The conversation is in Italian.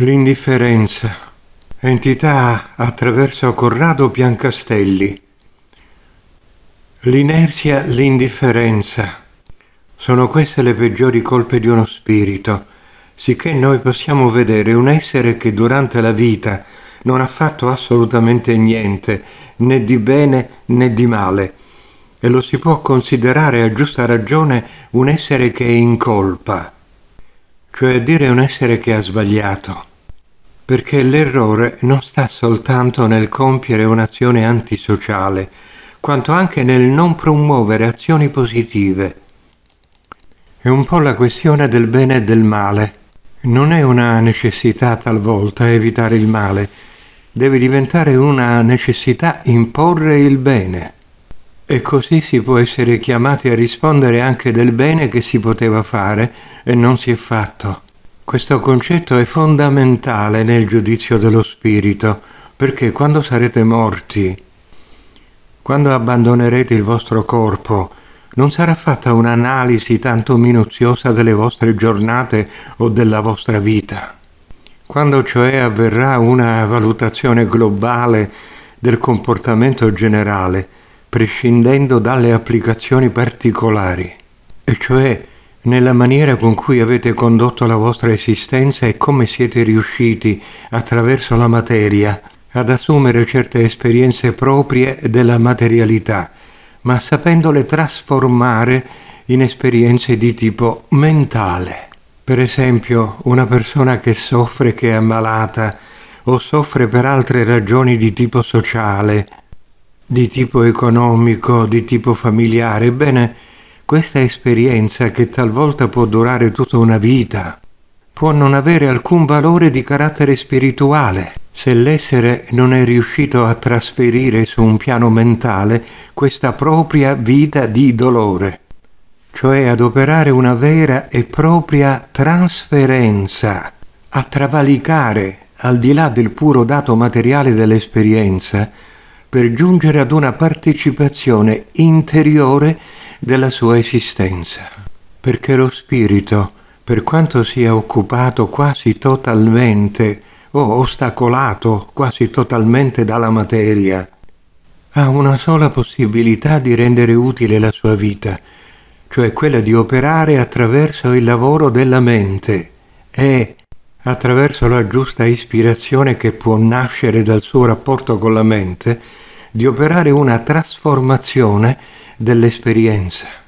L'indifferenza. Entità attraverso Corrado Piancastelli. L'inerzia, l'indifferenza. Sono queste le peggiori colpe di uno spirito, sicché noi possiamo vedere un essere che durante la vita non ha fatto assolutamente niente, né di bene né di male, e lo si può considerare a giusta ragione un essere che è in colpa cioè dire un essere che ha sbagliato, perché l'errore non sta soltanto nel compiere un'azione antisociale, quanto anche nel non promuovere azioni positive. È un po' la questione del bene e del male. Non è una necessità talvolta evitare il male, deve diventare una necessità imporre il bene. E così si può essere chiamati a rispondere anche del bene che si poteva fare e non si è fatto. Questo concetto è fondamentale nel giudizio dello spirito, perché quando sarete morti, quando abbandonerete il vostro corpo, non sarà fatta un'analisi tanto minuziosa delle vostre giornate o della vostra vita. Quando cioè avverrà una valutazione globale del comportamento generale, prescindendo dalle applicazioni particolari, e cioè nella maniera con cui avete condotto la vostra esistenza e come siete riusciti, attraverso la materia, ad assumere certe esperienze proprie della materialità, ma sapendole trasformare in esperienze di tipo mentale. Per esempio, una persona che soffre, che è ammalata, o soffre per altre ragioni di tipo sociale, di tipo economico, di tipo familiare. Ebbene, questa esperienza che talvolta può durare tutta una vita, può non avere alcun valore di carattere spirituale se l'essere non è riuscito a trasferire su un piano mentale questa propria vita di dolore, cioè ad operare una vera e propria trasferenza, a travalicare, al di là del puro dato materiale dell'esperienza, per giungere ad una partecipazione interiore della sua esistenza. Perché lo spirito, per quanto sia occupato quasi totalmente o ostacolato quasi totalmente dalla materia, ha una sola possibilità di rendere utile la sua vita, cioè quella di operare attraverso il lavoro della mente e attraverso la giusta ispirazione che può nascere dal suo rapporto con la mente, di operare una trasformazione dell'esperienza.